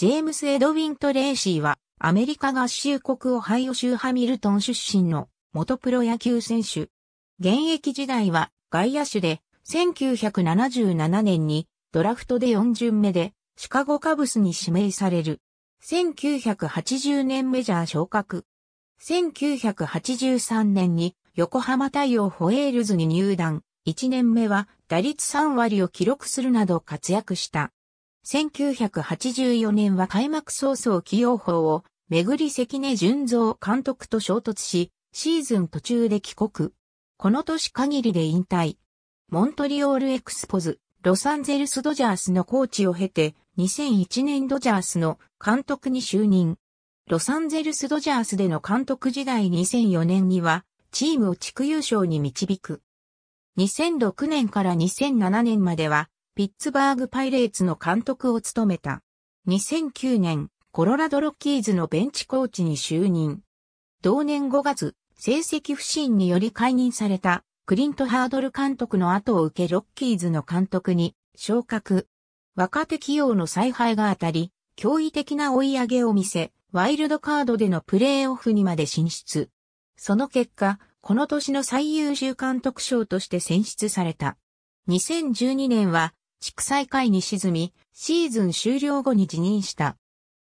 ジェームス・エドウィント・レーシーは、アメリカ合衆国オハイオ州ハミルトン出身の元プロ野球選手。現役時代は外野手で、1977年にドラフトで4巡目でシカゴカブスに指名される。1980年メジャー昇格。1983年に横浜太陽ホエールズに入団。1年目は打率3割を記録するなど活躍した。1984年は開幕早々起用法をめぐり関根純三監督と衝突し、シーズン途中で帰国。この年限りで引退。モントリオールエクスポズ、ロサンゼルスドジャースのコーチを経て、2001年ドジャースの監督に就任。ロサンゼルスドジャースでの監督時代2004年には、チームを地区優勝に導く。2006年から2007年までは、ピッツバーグパイレーツの監督を務めた。2009年、コロラドロッキーズのベンチコーチに就任。同年5月、成績不振により解任されたクリント・ハードル監督の後を受けロッキーズの監督に昇格。若手起用の采配が当たり、驚異的な追い上げを見せ、ワイルドカードでのプレーオフにまで進出。その結果、この年の最優秀監督賞として選出された。2012年は地区再開に沈み、シーズン終了後に辞任した。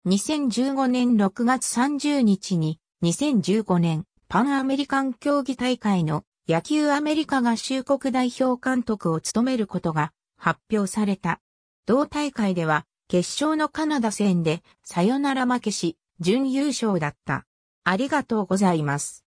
2015年6月30日に、2015年、パンアメリカン競技大会の野球アメリカ合衆国代表監督を務めることが発表された。同大会では、決勝のカナダ戦でサヨナラ負けし、準優勝だった。ありがとうございます。